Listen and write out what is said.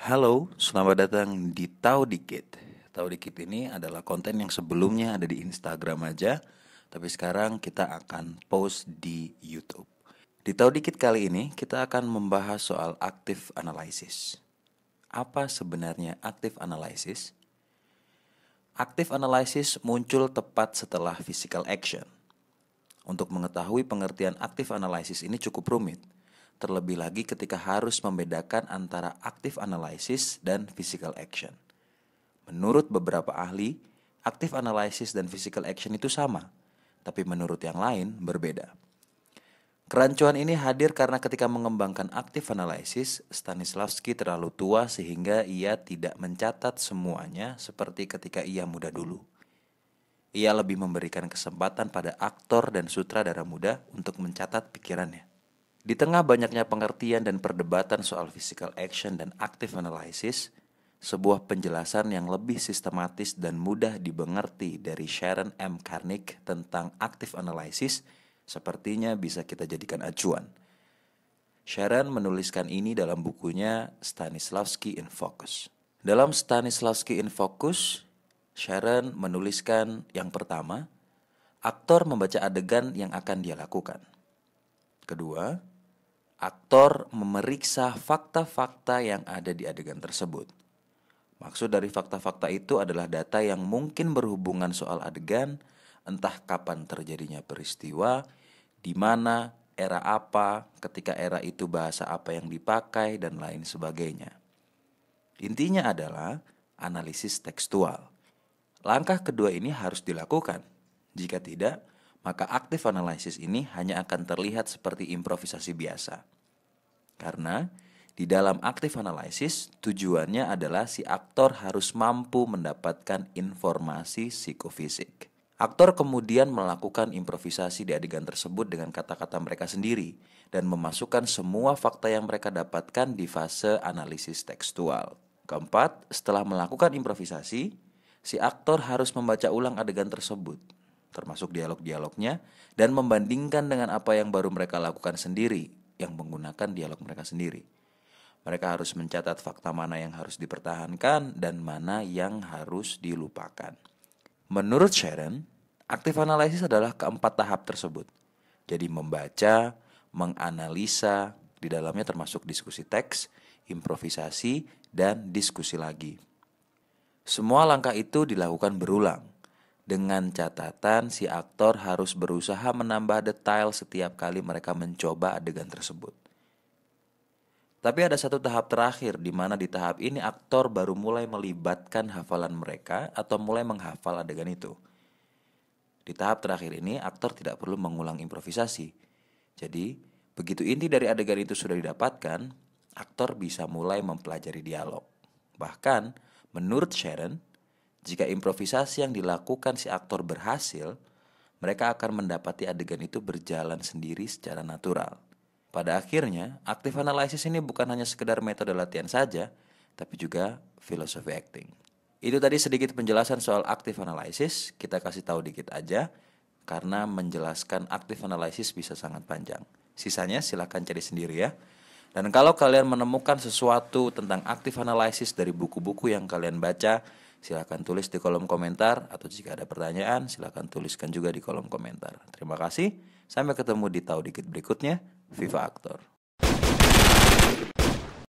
Halo, selamat datang di Tau Dikit. Tau Dikit ini adalah konten yang sebelumnya ada di Instagram aja, tapi sekarang kita akan post di YouTube. Di Tau Dikit kali ini kita akan membahas soal active analysis. Apa sebenarnya active analysis? Active analysis muncul tepat setelah physical action. Untuk mengetahui pengertian active analysis ini cukup rumit – terlebih lagi ketika harus membedakan antara active analysis dan physical action. Menurut beberapa ahli, active analysis dan physical action itu sama, tapi menurut yang lain berbeda. Kerancuan ini hadir karena ketika mengembangkan active analysis, Stanislavski terlalu tua sehingga ia tidak mencatat semuanya seperti ketika ia muda dulu. Ia lebih memberikan kesempatan pada aktor dan sutradara muda untuk mencatat pikirannya. Di tengah banyaknya pengertian dan perdebatan soal physical action dan active analysis, sebuah penjelasan yang lebih sistematis dan mudah dibengerti dari Sharon M. Karnick tentang active analysis sepertinya bisa kita jadikan acuan. Sharon menuliskan ini dalam bukunya Stanislavski in Focus. Dalam Stanislavski in Focus, Sharon menuliskan yang pertama, aktor membaca adegan yang akan dia lakukan. Kedua, aktor memeriksa fakta-fakta yang ada di adegan tersebut. Maksud dari fakta-fakta itu adalah data yang mungkin berhubungan soal adegan, entah kapan terjadinya peristiwa, di mana, era apa, ketika era itu bahasa apa yang dipakai, dan lain sebagainya. Intinya adalah analisis tekstual. Langkah kedua ini harus dilakukan. Jika tidak, maka aktif analisis ini hanya akan terlihat seperti improvisasi biasa. Karena di dalam aktif analisis tujuannya adalah si aktor harus mampu mendapatkan informasi psikofisik. Aktor kemudian melakukan improvisasi di adegan tersebut dengan kata-kata mereka sendiri dan memasukkan semua fakta yang mereka dapatkan di fase analisis tekstual. Keempat, setelah melakukan improvisasi, si aktor harus membaca ulang adegan tersebut termasuk dialog-dialognya, dan membandingkan dengan apa yang baru mereka lakukan sendiri yang menggunakan dialog mereka sendiri. Mereka harus mencatat fakta mana yang harus dipertahankan dan mana yang harus dilupakan. Menurut Sharon, aktif analisis adalah keempat tahap tersebut. Jadi membaca, menganalisa, di dalamnya termasuk diskusi teks, improvisasi, dan diskusi lagi. Semua langkah itu dilakukan berulang dengan catatan si aktor harus berusaha menambah detail setiap kali mereka mencoba adegan tersebut. Tapi ada satu tahap terakhir di mana di tahap ini aktor baru mulai melibatkan hafalan mereka atau mulai menghafal adegan itu. Di tahap terakhir ini aktor tidak perlu mengulang improvisasi. Jadi, begitu inti dari adegan itu sudah didapatkan, aktor bisa mulai mempelajari dialog. Bahkan, menurut Sharon, jika improvisasi yang dilakukan si aktor berhasil, mereka akan mendapati adegan itu berjalan sendiri secara natural. Pada akhirnya, aktif analisis ini bukan hanya sekedar metode latihan saja, tapi juga filosofi acting. Itu tadi sedikit penjelasan soal aktif analisis, kita kasih tahu dikit aja, karena menjelaskan aktif analisis bisa sangat panjang. Sisanya silahkan cari sendiri ya. Dan kalau kalian menemukan sesuatu tentang aktif analisis dari buku-buku yang kalian baca, Silahkan tulis di kolom komentar atau jika ada pertanyaan silahkan tuliskan juga di kolom komentar. Terima kasih. Sampai ketemu di tahu dikit berikutnya. Viva Aktor.